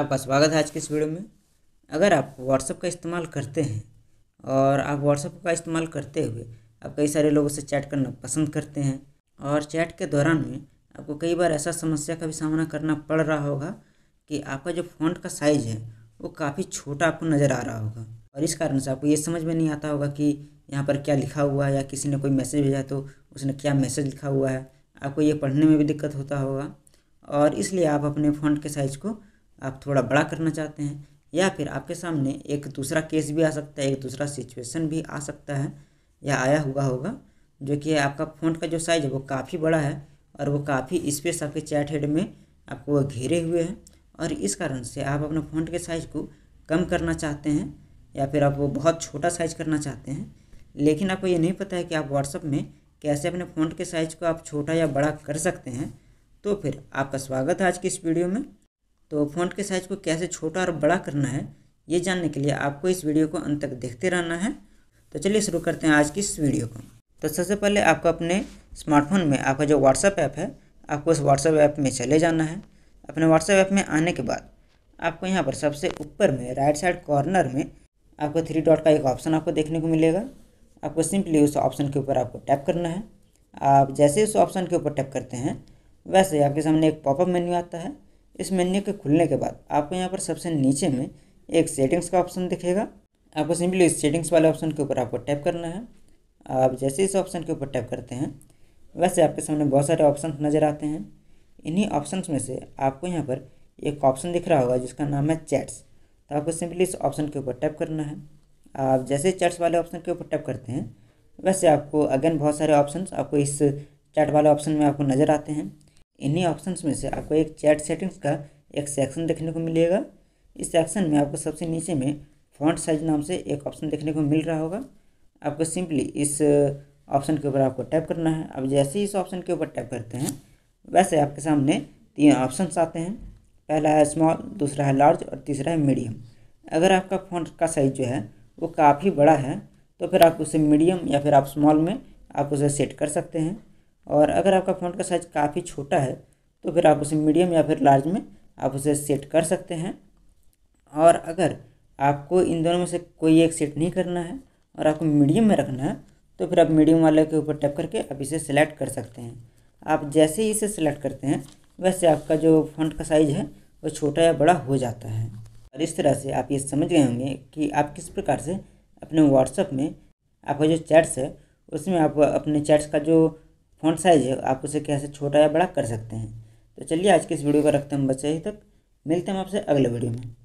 आपका स्वागत है आज के इस वीडियो में अगर आप व्हाट्सअप का इस्तेमाल करते हैं और आप व्हाट्सअप का इस्तेमाल करते हुए आप कई सारे लोगों से चैट करना पसंद करते हैं और चैट के दौरान में आपको कई बार ऐसा समस्या का भी सामना करना पड़ रहा होगा कि आपका जो फ़ॉन्ट का साइज़ है वो काफ़ी छोटा आपको नज़र आ रहा होगा और इस कारण से आपको ये समझ में नहीं आता होगा कि यहाँ पर क्या लिखा हुआ है या किसी ने कोई मैसेज भेजा तो उसने क्या मैसेज लिखा हुआ है आपको ये पढ़ने में भी दिक्कत होता होगा और इसलिए आप अपने फ़ॉन्ट के साइज़ को आप थोड़ा बड़ा करना चाहते हैं या फिर आपके सामने एक दूसरा केस भी आ सकता है एक दूसरा सिचुएशन भी आ सकता है या आया हुआ होगा जो कि आपका फ़ॉन्ट का जो साइज़ है वो काफ़ी बड़ा है और वो काफ़ी स्पेस आपके चैट हेड में आपको घेरे हुए हैं और इस कारण से आप अपने फ़ॉन्ट के साइज़ को कम करना चाहते हैं या फिर आप वो बहुत छोटा साइज़ करना चाहते हैं लेकिन आपको ये नहीं पता है कि आप व्हाट्सअप में कैसे अपने फ़ॉन्ट के साइज़ को आप छोटा या बड़ा कर सकते हैं तो फिर आपका स्वागत है आज की इस वीडियो में तो फ़ॉन्ट के साइज़ को कैसे छोटा और बड़ा करना है ये जानने के लिए आपको इस वीडियो को अंत तक देखते रहना है तो चलिए शुरू करते हैं आज की इस वीडियो को तो सबसे पहले आपको अपने स्मार्टफोन में आपका जो व्हाट्सअप ऐप है आपको इस व्हाट्सअप ऐप में चले जाना है अपने व्हाट्सअप ऐप में आने के बाद आपको यहाँ पर सबसे ऊपर में राइट साइड कॉर्नर में आपको थ्री डॉट का एक ऑप्शन आपको देखने को मिलेगा आपको सिंपली उस ऑप्शन के ऊपर आपको टैप करना है आप जैसे उस ऑप्शन के ऊपर टैप करते हैं वैसे आपके सामने एक पॉपअप मेन्यू आता है इस मेन्यू के खुलने के बाद आपको यहाँ पर सबसे नीचे में एक सेटिंग्स का ऑप्शन दिखेगा आपको सिंपली इस सेटिंग्स वाले ऑप्शन के ऊपर आपको टैप करना है आप जैसे इस ऑप्शन के ऊपर टैप करते हैं वैसे आपके सामने बहुत सारे ऑप्शन नज़र आते हैं इन्हीं ऑप्शंस में से आपको यहाँ पर एक ऑप्शन दिख रहा होगा जिसका नाम है चैट्स तो आपको सिंपली इस ऑप्शन के ऊपर टैप करना है आप जैसे चैट्स वाले ऑप्शन के ऊपर टैप करते हैं वैसे आपको अगेन बहुत सारे ऑप्शंस आपको इस चैट वाले ऑप्शन में आपको नज़र आते हैं इन्हीं ऑप्शंस में से आपको एक चैट सेटिंग्स का एक सेक्शन देखने को मिलेगा इस सेक्शन में आपको सबसे नीचे में फ्रंट साइज नाम से एक ऑप्शन देखने को मिल रहा होगा आपको सिंपली इस ऑप्शन के ऊपर आपको टैप करना है अब जैसे ही इस ऑप्शन के ऊपर टैप करते हैं वैसे आपके सामने तीन ऑप्शन आते हैं पहला है स्मॉल दूसरा है लार्ज और तीसरा है मीडियम अगर आपका फ्रंट का साइज़ जो है वो काफ़ी बड़ा है तो फिर आप उसे मीडियम या फिर आप स्मॉल में आप उसे सेट कर सकते हैं और अगर आपका फ़ॉन्ट का साइज़ काफ़ी छोटा है तो फिर आप उसे मीडियम या फिर लार्ज में आप उसे सेट कर सकते हैं और अगर आपको इन दोनों में से कोई एक सेट नहीं करना है और आपको मीडियम में रखना है तो फिर आप मीडियम वाले के ऊपर टैप करके आप इसे सेलेक्ट कर सकते हैं आप जैसे ही इसे सेलेक्ट करते हैं वैसे आपका जो फॉन्ट का साइज़ है वो छोटा या बड़ा हो जाता है और इस तरह से आप ये समझ गए होंगे कि आप किस प्रकार से अपने व्हाट्सअप में आपका जो चैट्स है उसमें आप अपने चैट्स का जो फ़ॉन्ट साइज़ है आप उसे कैसे छोटा या बड़ा कर सकते हैं तो चलिए आज के इस वीडियो का रखते हैं बस यही तक मिलते हैं आपसे अगले वीडियो में